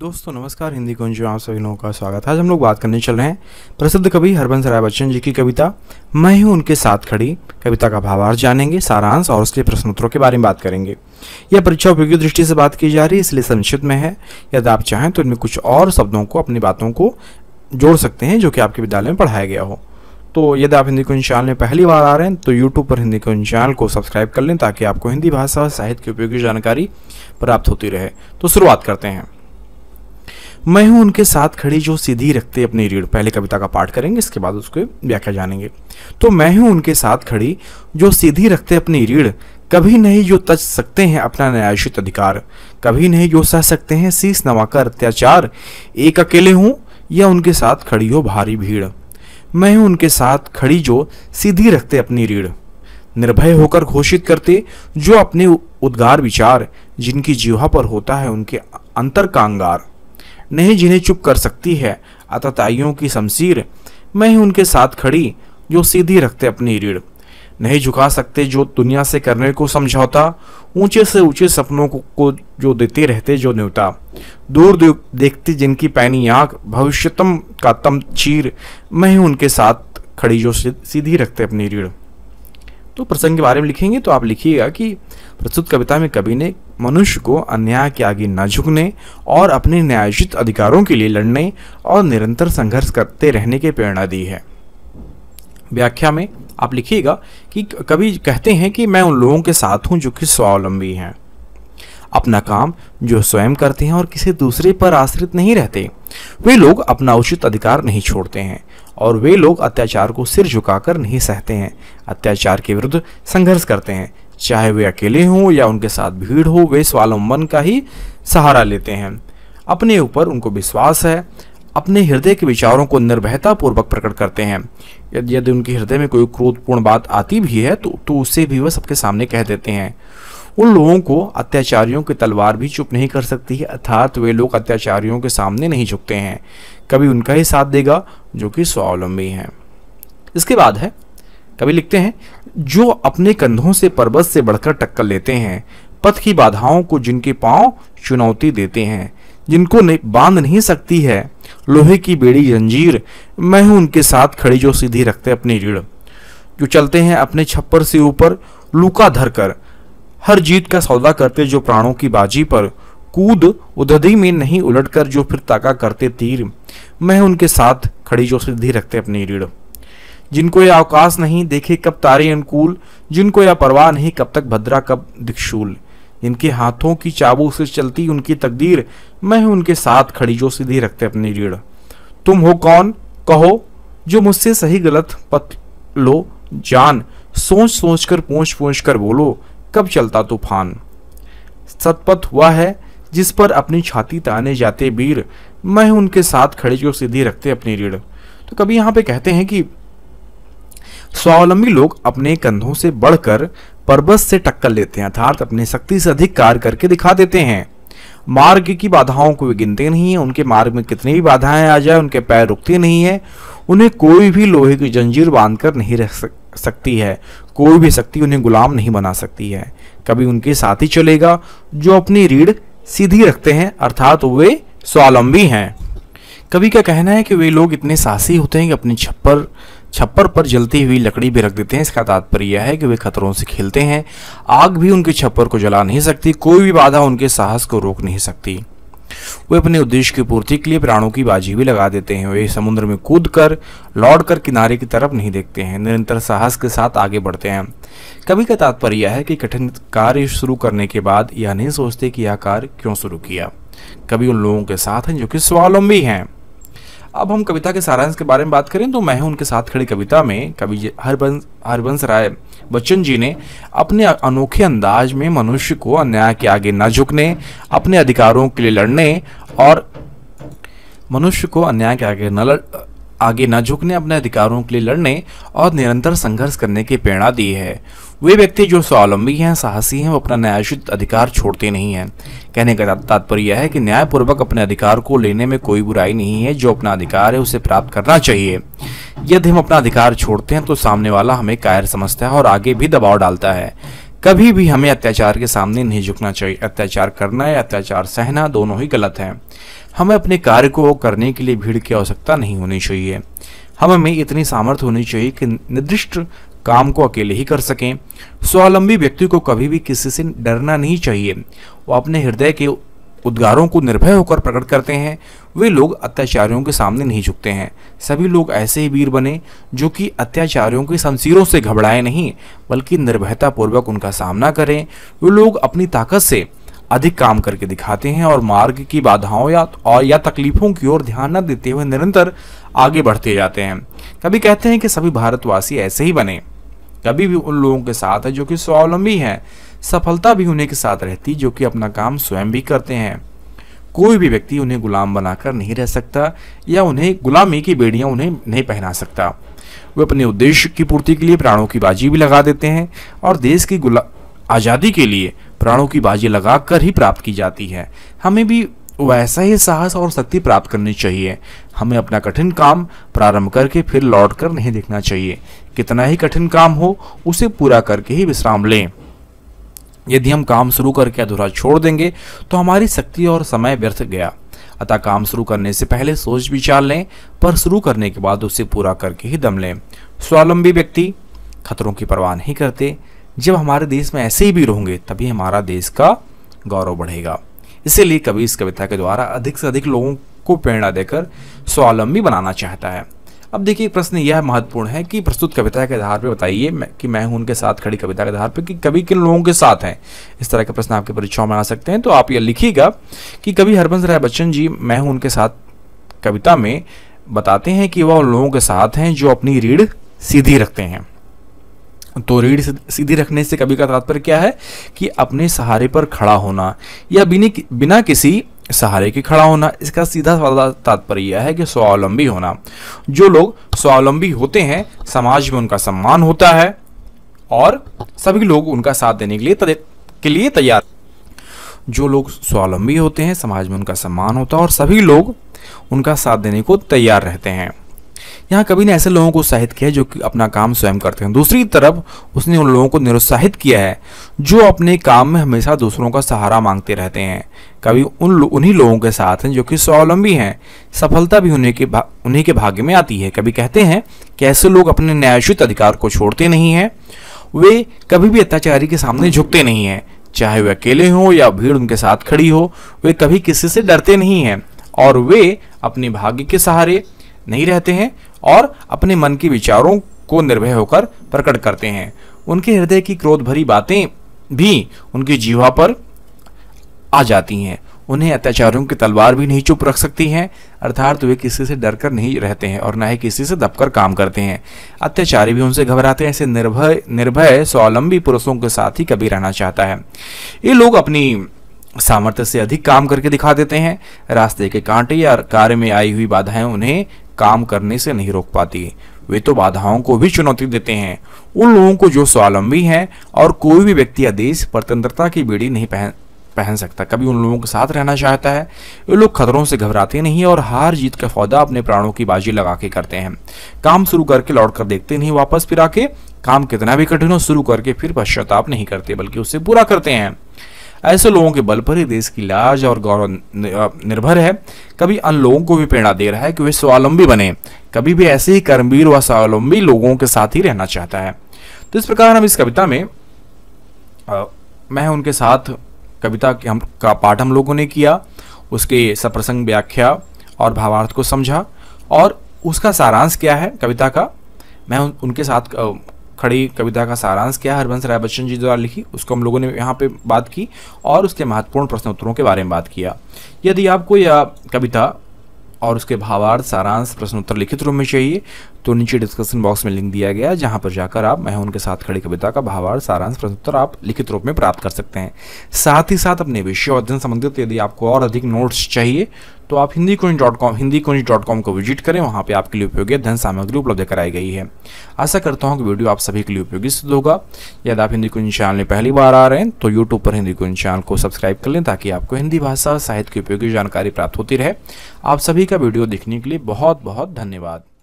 दोस्तों नमस्कार हिंदी कुंज में आप सभी लोगों का स्वागत है आज हम लोग बात करने चल रहे हैं प्रसिद्ध कवि हरबंस राय बच्चन जी की कविता मैं हूं उनके साथ खड़ी कविता का भावार्थ जानेंगे सारांश और उसके प्रश्नोत्तरों के बारे में बात करेंगे यह परीक्षा उपयोगी दृष्टि से बात की जा रही है इसलिए संक्षिप्त में है यदि आप चाहें तो इनमें कुछ और शब्दों को अपनी बातों को जोड़ सकते हैं जो कि आपके विद्यालय में पढ़ाया गया हो तो यदि आप हिंदी कुंज चैनल में पहली बार आ रहे हैं तो यूट्यूब पर हिंदी कुंज चैनल को सब्सक्राइब कर लें ताकि आपको हिंदी भाषा साहित्य की उपयोगी जानकारी प्राप्त होती रहे तो शुरुआत करते हैं मैं हूं उनके साथ खड़ी जो सीधी रखते अपनी रीढ़ पहले कविता का पाठ करेंगे इसके बाद उसके व्याख्या जानेंगे तो मैं हूं उनके साथ खड़ी जो सीधी रखते अपनी रीढ़ कभी नहीं जो तज सकते हैं अपना न्यायाशित अधिकार कभी नहीं जो सह सकते हैं शीस नवाकर अत्याचार एक अकेले हूँ या उनके साथ खड़ी हो भारी भीड़ मैं हूँ उनके साथ खड़ी जो सीधी रखते अपनी रीढ़ निर्भय होकर घोषित करते जो अपने उद्गार विचार जिनकी जीवा पर होता है उनके अंतर का नहीं जिन्हें चुप कर सकती है अतताइयों की शमशीर मैं ही उनके साथ खड़ी जो सीधी रखते अपनी रीढ़ नहीं झुका सकते जो दुनिया से करने को समझौता ऊंचे से ऊंचे सपनों को, को जो देते रहते जो न्योता दूर दूर देखती जिनकी पैनी आँख भविष्यतम का तम चीर मैं ही उनके साथ खड़ी जो सीधी रखते अपनी रीढ़ तो प्रसंग के बारे में लिखेंगे तो आप लिखिएगा कि प्रस्तुत कविता में कवि ने मनुष्य को अन्याय के आगे न झुकने और अपने न्यायोचित अधिकारों के लिए लड़ने और निरंतर संघर्ष करते रहने की प्रेरणा दी है व्याख्या में आप लिखिएगा कि कभी कहते हैं कि मैं उन लोगों के साथ हूँ जो कि स्वावलंबी हैं अपना काम जो स्वयं करते हैं और किसी दूसरे पर आश्रित नहीं रहते वे लोग अपना उचित अधिकार नहीं छोड़ते हैं और वे लोग अत्याचार को सिर झुकाकर नहीं सहते हैं अत्याचार के विरुद्ध संघर्ष करते हैं चाहे वे अकेले हों या उनके साथ भीड़ हो वे स्वावलंबन का ही सहारा लेते हैं अपने ऊपर उनको विश्वास है अपने हृदय के विचारों को पूर्वक प्रकट करते हैं यदि उनके हृदय में कोई क्रोधपूर्ण बात आती भी है तो, तो उसे भी वह सबके सामने कह देते हैं उन लोगों को अत्याचारियों की तलवार भी चुप नहीं कर सकती है अर्थात वे लोग अत्याचारियों के सामने नहीं झुकते हैं कभी उनका ही साथ देगा जो कि स्वावलंबी हैं इसके बाद है कभी लिखते हैं जो अपने कंधों से पर्वत से बढ़कर टक्कर लेते हैं पथ की बाधाओं को जिनके पांव चुनौती देते हैं जिनको बांध नहीं सकती है लोहे की बेड़ी जंजीर मैं हूं उनके साथ खड़ी जो सीधी रखते अपनी रीढ़ जो चलते हैं अपने छप्पर से ऊपर लूका धरकर हर जीत का सौदा करते जो प्राणों की बाजी पर कूद उदी में नहीं उलटकर जो फिर ताका करते तीर मैं उनके साथ खड़ी जो सीधी रखते अपनी रीढ़ जिनको यह अवकाश नहीं देखे कब तारे अनुकूल जिनको यह परवाह नहीं कब तक भद्रा कब दिक्षूल जिनके हाथों की चाबू से चलती उनकी तकदीर मैं हूं उनके साथ खड़ी जो सीधी रखते अपनी रीढ़ तुम हो कौन कहो जो मुझसे सही गलत पथ लो जान सोच सोच कर पूछ पूछ कर बोलो कब चलता तूफान सतपथ हुआ है जिस पर अपनी छाती ताने जाते वीर मैं उनके साथ खड़े जो सीधी रखते अपनी रीढ़ तो कभी यहाँ पे कहते हैं कि स्वावलंबी लोग अपने कंधों से बढ़कर पर्वत से टक्कर लेते हैं अर्थात अपनी शक्ति से अधिक कार्य करके दिखा देते हैं मार्ग की बाधाओं को गिनते नहीं है उनके मार्ग में कितनी भी बाधाएं आ जाए उनके पैर रुकते नहीं है उन्हें कोई भी लोहे की जंजीर बांधकर नहीं रह सकती है कोई भी शक्ति उन्हें गुलाम नहीं बना सकती है कभी उनके साथ ही चलेगा जो अपनी रीढ़ सीधी रखते हैं अर्थात वे स्वावलंबी हैं कभी का कहना है कि वे लोग इतने साहसी होते हैं कि अपने छप्पर छप्पर पर जलती हुई लकड़ी भी रख देते हैं इसका तात्पर्य यह है कि वे खतरों से खेलते हैं आग भी उनके छप्पर को जला नहीं सकती कोई भी बाधा उनके साहस को रोक नहीं सकती वे अपने उद्देश्य की पूर्ति के लिए प्राणों की बाजी भी लगा देते हैं वे समुद्र में कूद कर लौट कर किनारे की तरफ नहीं देखते हैं निरंतर साहस के साथ आगे बढ़ते हैं कभी का तात्पर्य यह है कि कठिन कार्य शुरू करने के बाद यह नहीं सोचते कि यह कार्य क्यों शुरू किया कभी उन लोगों के साथ हैं जो कि स्वावलंबी हैं अब हम कविता के सारांश के बारे में बात करें तो मैं उनके साथ खड़ी कविता में कवि हरबंश हरबंस राय बच्चन जी ने अपने अनोखे अंदाज में मनुष्य को अन्याय के आगे न झुकने अपने अधिकारों के लिए लड़ने और मनुष्य को अन्याय के आगे न लड़ आगे न झुकने अपने अधिकारों के लिए लड़ने और निरंतर संघर्ष करने की प्रेरणा दी है वे व्यक्ति जो स्वावलंबी हैं साहसी हैं वो अपना न्यायोचित अधिकार छोड़ते नहीं हैं कहने का तात्पर्य यह है कि न्यायपूर्वक अपने अधिकार को लेने में कोई बुराई नहीं है जो अपना अधिकार है उसे प्राप्त करना चाहिए यदि हम अपना अधिकार छोड़ते हैं तो सामने वाला हमें कायर समझता है और आगे भी दबाव डालता है कभी भी हमें अत्याचार के सामने नहीं झुकना चाहिए अत्याचार करना या अत्याचार सहना दोनों ही गलत हैं हमें अपने कार्य को करने के लिए भीड़ की आवश्यकता नहीं होनी चाहिए हमें इतनी सामर्थ्य होनी चाहिए कि निर्दिष्ट काम को अकेले ही कर सकें स्वावलंबी व्यक्ति को कभी भी किसी से डरना नहीं चाहिए वो अपने हृदय के उद्गारों को निर्भय होकर प्रकट करते हैं वे लोग अत्याचारियों के सामने नहीं झुकते हैं सभी लोग ऐसे ही वीर बने जो कि अत्याचारियों की शमशीरों से घबराए नहीं बल्कि निर्भयता पूर्वक उनका सामना करें वे लोग अपनी ताकत से अधिक काम करके दिखाते हैं और मार्ग की बाधाओं या और या तकलीफों की ओर ध्यान न देते हुए निरंतर आगे बढ़ते जाते हैं कभी कहते हैं कि सभी भारतवासी ऐसे ही बने कभी भी उन लोगों के साथ है जो कि स्वावलंबी हैं सफलता भी उन्हें के साथ रहती जो कि अपना काम स्वयं भी करते हैं कोई भी व्यक्ति उन्हें गुलाम बनाकर नहीं रह सकता या उन्हें गुलामी की बेड़ियां उन्हें नहीं पहना सकता वे अपने उद्देश्य की पूर्ति के लिए प्राणों की बाजी भी लगा देते हैं और देश की गुला आज़ादी के लिए प्राणों की बाजी लगा कर ही प्राप्त की जाती है हमें भी वैसा ही साहस और शक्ति प्राप्त करनी चाहिए हमें अपना कठिन काम प्रारंभ करके फिर लौट कर नहीं देखना चाहिए कितना ही कठिन काम हो उसे पूरा करके ही विश्राम लें यदि हम काम शुरू करके अधूरा छोड़ देंगे तो हमारी शक्ति और समय व्यर्थ गया अतः काम शुरू करने से पहले सोच विचार लें पर शुरू करने के बाद उसे पूरा करके ही दम लें स्वावलंबी व्यक्ति खतरों की परवाह नहीं करते जब हमारे देश में ऐसे ही भी रहोगे तभी हमारा देश का गौरव बढ़ेगा इसीलिए कवि इस कविता के द्वारा अधिक से अधिक लोगों को प्रेरणा देकर स्वावलंबी बनाना चाहता है अब देखिए प्रश्न यह महत्वपूर्ण है कि प्रस्तुत कविता के आधार पर बताइए कि मैं हूं उनके साथ खड़ी कविता के आधार पर कि कवि किन लोगों के साथ हैं इस तरह के प्रश्न आपकी परीक्षाओं में आ सकते हैं तो आप यह लिखिएगा कि कवि हरबंस राय बच्चन जी मैं हूं उनके साथ कविता में बताते हैं कि वह उन लोगों के साथ हैं जो अपनी रीढ़ सीधी रखते हैं तो रीढ़ सीधी रखने से कवि का तात्पर्य क्या है कि अपने सहारे पर खड़ा होना या बिना किसी सहारे के खड़ा होना इसका सीधा साधा तात्पर्य यह है कि स्वावलंबी होना जो लोग स्वावलंबी होते हैं समाज में उनका सम्मान होता है और सभी लोग उनका साथ देने के लिए तदे, के लिए तैयार जो लोग स्वावलंबी होते हैं समाज में उनका सम्मान होता है और सभी लोग उनका साथ देने को तैयार रहते हैं यहाँ कभी ने ऐसे लोगों को उत्साहित किया है जो कि अपना काम स्वयं करते हैं दूसरी तरफ उसने उन लोगों को निरुत्साहित किया है जो अपने काम में हमेशा दूसरों का सहारा मांगते रहते हैं कभी उन लो, उन्हीं लोगों के साथ हैं जो कि स्वावलंबी हैं सफलता भी उन्हीं के उन्हीं के भाग्य में आती है कभी कहते हैं कि ऐसे लोग अपने न्यायोचित अधिकार को छोड़ते नहीं हैं वे कभी भी अत्याचारी के सामने झुकते नहीं हैं चाहे वे अकेले हों या भीड़ उनके साथ खड़ी हो वे कभी किसी से डरते नहीं हैं और वे अपने भाग्य के सहारे नहीं रहते हैं और अपने मन के विचारों को निर्भय होकर प्रकट करते हैं उनके हृदय की क्रोध भरी बातें भी उनकी जीवा पर आ जाती हैं उन्हें अत्याचारों की तलवार भी नहीं चुप रख सकती है अर्थात वे किसी से डरकर नहीं रहते हैं और ना ही किसी से दबकर काम करते हैं अत्याचारी भी उनसे घबराते हैं ऐसे निर्भय निर्भय स्वावलंबी पुरुषों के साथ ही कभी रहना चाहता है ये लोग अपनी सामर्थ्य से अधिक काम करके दिखा देते हैं रास्ते के कांटे या कार्य में आई हुई बाधाएं उन्हें काम करने से नहीं रोक पाती वे तो बाधाओं को भी चुनौती देते हैं उन लोगों को जो स्वावलंबी हैं और कोई भी व्यक्ति या देश स्वतंत्रता की बेड़ी नहीं पहन पहन सकता कभी उन लोगों के साथ रहना चाहता है ये लोग खतरों से घबराते नहीं और हार जीत का सौदा अपने प्राणों की बाजी लगा के करते हैं काम शुरू करके लौट कर देखते नहीं वापस फिर आके काम कितना भी कठिन हो शुरू करके फिर पश्चाताप नहीं करते बल्कि उसे पूरा करते हैं ऐसे लोगों के बल पर ही देश की लाज और गौरव निर्भर है कभी अन लोगों को भी प्रेरणा दे रहा है कि वे स्वावलंबी बने कभी भी ऐसे ही कर्मवीर व स्वावलंबी लोगों के साथ ही रहना चाहता है तो इस प्रकार हम इस कविता में आ, मैं उनके साथ कविता के हम का पाठ हम लोगों ने किया उसके सप्रसंग व्याख्या और भावार्थ को समझा और उसका सारांश क्या है कविता का मैं उनके साथ खड़ी कविता का सारांश क्या हरबंस राय बच्चन जी द्वारा लिखी उसको हम लोगों ने यहाँ पे बात की और उसके महत्वपूर्ण प्रश्न उत्तरों के बारे में बात किया यदि आपको यह कविता और उसके भावार्थ सारांश प्रश्नोत्तर लिखित रूप में चाहिए तो नीचे डिस्क्रिप्शन बॉक्स में लिंक दिया गया है जहाँ पर जाकर आप मैं उनके साथ खड़ी कविता का भावार्थ सारांश प्रश्नोत्तर आप लिखित रूप में प्राप्त कर सकते हैं साथ ही साथ अपने विषय अध्ययन संबंधित यदि आपको और अधिक नोट्स चाहिए तो आप Hindi Kunj dot com Hindi Kunj dot com को विजिट करें वहाँ पे आपके लिए उपयोगी धन सामग्री उपलब्ध कराई गई है आशा करता हूँ कि वीडियो आप सभी के लिए उपयोगी सिद्ध होगा यदि आप हिंदी कुंज चैनल में पहली बार आ रहे हैं तो यूट्यूब पर हिंदी कुंज चैनल को सब्सक्राइब कर लें ताकि आपको हिंदी भाषा साहित्य की उपयोगी जानकारी प्राप्त होती रहे आप सभी का वीडियो देखने के लिए बहुत बहुत धन्यवाद